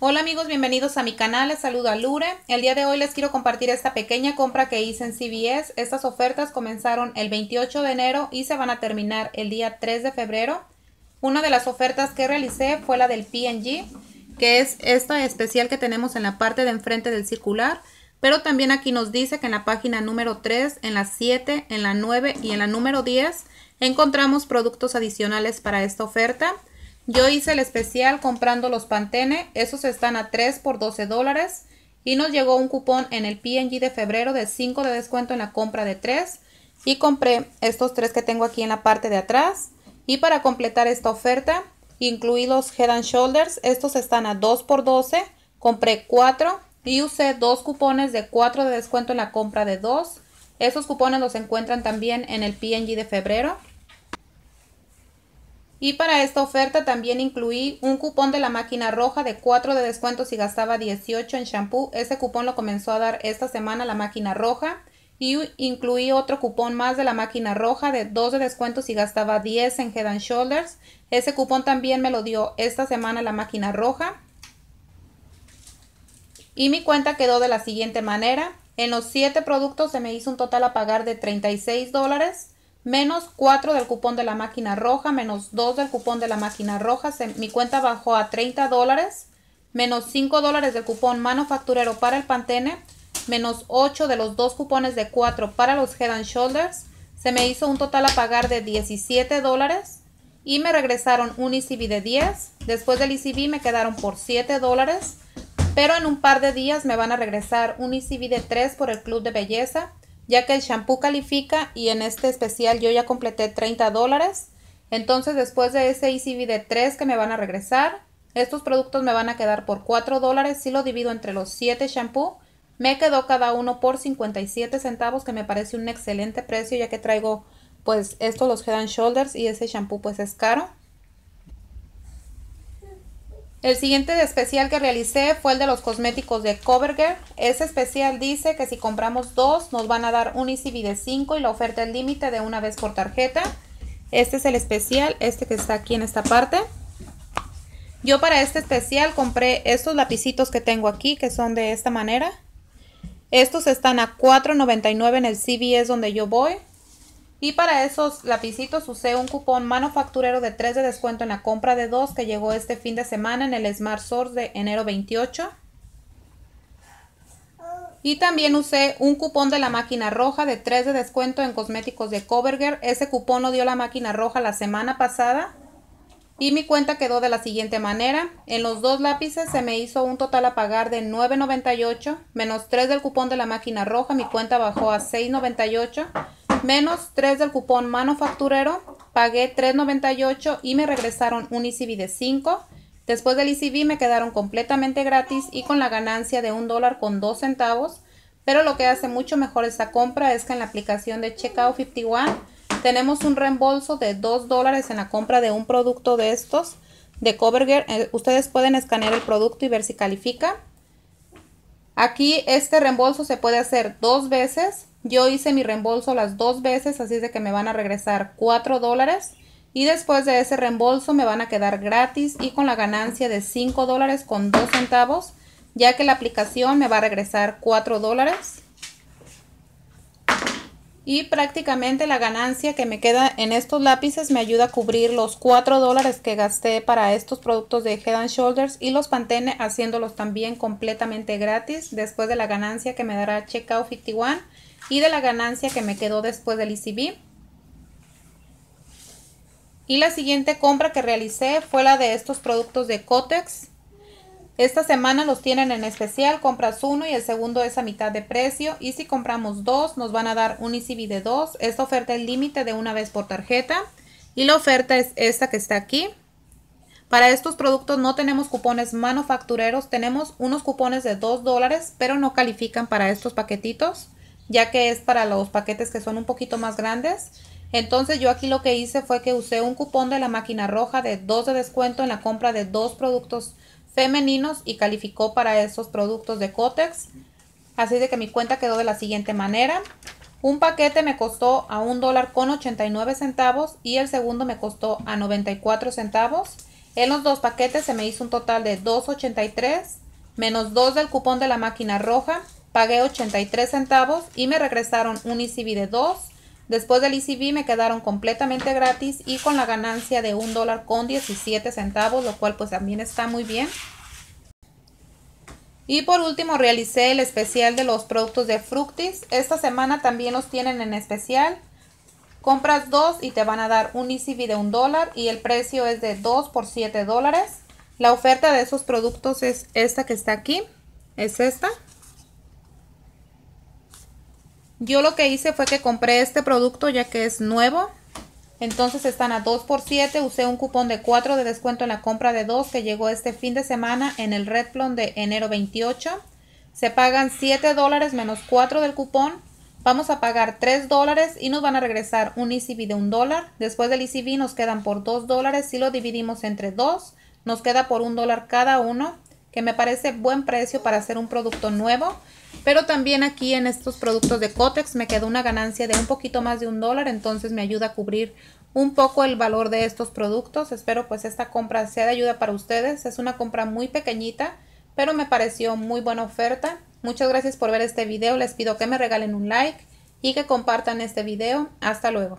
Hola amigos, bienvenidos a mi canal, les saludo Lure. El día de hoy les quiero compartir esta pequeña compra que hice en CVS. Estas ofertas comenzaron el 28 de enero y se van a terminar el día 3 de febrero. Una de las ofertas que realicé fue la del P&G, que es esta especial que tenemos en la parte de enfrente del circular. Pero también aquí nos dice que en la página número 3, en la 7, en la 9 y en la número 10 encontramos productos adicionales para esta oferta. Yo hice el especial comprando los Pantene, esos están a 3 por 12 dólares. Y nos llegó un cupón en el PNG de febrero de 5 de descuento en la compra de 3. Y compré estos 3 que tengo aquí en la parte de atrás. Y para completar esta oferta, incluí los Head and Shoulders. Estos están a 2 por 12. Compré 4 y usé dos cupones de 4 de descuento en la compra de 2. Esos cupones los encuentran también en el PNG de febrero. Y para esta oferta también incluí un cupón de la máquina roja de 4 de descuento si gastaba 18 en shampoo. Ese cupón lo comenzó a dar esta semana la máquina roja. Y incluí otro cupón más de la máquina roja de 2 de descuento si gastaba 10 en Head and Shoulders. Ese cupón también me lo dio esta semana la máquina roja. Y mi cuenta quedó de la siguiente manera. En los 7 productos se me hizo un total a pagar de 36 dólares menos 4 del cupón de la máquina roja, menos 2 del cupón de la máquina roja. mi cuenta bajó a 30 dólares, menos 5 dólares del cupón manufacturero para el Pantene, menos 8 de los dos cupones de 4 para los Head and Shoulders. Se me hizo un total a pagar de 17 dólares y me regresaron un ECB de 10. Después del ECB me quedaron por 7 dólares, pero en un par de días me van a regresar un ECB de 3 por el Club de Belleza ya que el shampoo califica y en este especial yo ya completé 30 dólares. Entonces después de ese ECB de 3 que me van a regresar, estos productos me van a quedar por 4 dólares. Si lo divido entre los 7 shampoo, me quedó cada uno por 57 centavos, que me parece un excelente precio ya que traigo pues estos los Head and Shoulders y ese shampoo pues es caro. El siguiente especial que realicé fue el de los cosméticos de Covergirl. Ese especial dice que si compramos dos nos van a dar un ECB de 5 y la oferta es límite de una vez por tarjeta. Este es el especial, este que está aquí en esta parte. Yo para este especial compré estos lapicitos que tengo aquí que son de esta manera. Estos están a $4.99 en el es donde yo voy. Y para esos lapicitos usé un cupón manufacturero de 3 de descuento en la compra de 2 que llegó este fin de semana en el Smart Source de enero 28. Y también usé un cupón de la máquina roja de 3 de descuento en cosméticos de Covergirl. Ese cupón lo dio la máquina roja la semana pasada. Y mi cuenta quedó de la siguiente manera. En los dos lápices se me hizo un total a pagar de $9.98 menos 3 del cupón de la máquina roja. Mi cuenta bajó a $6.98 menos 3 del cupón manufacturero, pagué 3.98 y me regresaron un ECB de 5. Después del ECB me quedaron completamente gratis y con la ganancia de un dólar con centavos. Pero lo que hace mucho mejor esta compra es que en la aplicación de Checkout 51 tenemos un reembolso de 2 dólares en la compra de un producto de estos de CoverGirl. Eh, ustedes pueden escanear el producto y ver si califica. Aquí este reembolso se puede hacer dos veces yo hice mi reembolso las dos veces, así es de que me van a regresar 4 dólares. Y después de ese reembolso me van a quedar gratis y con la ganancia de 5 dólares con 2 centavos, ya que la aplicación me va a regresar 4 dólares. Y prácticamente la ganancia que me queda en estos lápices me ayuda a cubrir los 4 dólares que gasté para estos productos de Head and Shoulders y los Pantene haciéndolos también completamente gratis después de la ganancia que me dará Checkout 51 y de la ganancia que me quedó después del ICB. Y la siguiente compra que realicé fue la de estos productos de Cotex. Esta semana los tienen en especial, compras uno y el segundo es a mitad de precio. Y si compramos dos, nos van a dar un ICB de dos. Esta oferta es límite de una vez por tarjeta. Y la oferta es esta que está aquí. Para estos productos no tenemos cupones manufactureros, tenemos unos cupones de dos dólares, pero no califican para estos paquetitos ya que es para los paquetes que son un poquito más grandes. Entonces yo aquí lo que hice fue que usé un cupón de la máquina roja de 2 de descuento en la compra de dos productos femeninos y calificó para esos productos de Cotex. Así de que mi cuenta quedó de la siguiente manera. Un paquete me costó a un dólar con centavos y el segundo me costó a 94 centavos. En los dos paquetes se me hizo un total de 2.83 menos 2 del cupón de la máquina roja pagué 83 centavos y me regresaron un ECB de 2. Después del ECB me quedaron completamente gratis y con la ganancia de un dólar con 17 centavos, lo cual pues también está muy bien. Y por último realicé el especial de los productos de Fructis. Esta semana también los tienen en especial. Compras dos y te van a dar un ECB de un dólar y el precio es de 2 por 7 dólares. La oferta de esos productos es esta que está aquí. Es esta. Yo lo que hice fue que compré este producto ya que es nuevo. Entonces están a 2 por 7 Usé un cupón de 4 de descuento en la compra de 2 que llegó este fin de semana en el Redplon de enero 28. Se pagan 7 dólares menos 4 del cupón. Vamos a pagar 3 dólares y nos van a regresar un ECB de 1 dólar. Después del ECB nos quedan por 2 dólares. Si lo dividimos entre 2, nos queda por 1 dólar cada uno, que me parece buen precio para hacer un producto nuevo. Pero también aquí en estos productos de Cotex me quedó una ganancia de un poquito más de un dólar, entonces me ayuda a cubrir un poco el valor de estos productos. Espero pues esta compra sea de ayuda para ustedes. Es una compra muy pequeñita, pero me pareció muy buena oferta. Muchas gracias por ver este video. Les pido que me regalen un like y que compartan este video. Hasta luego.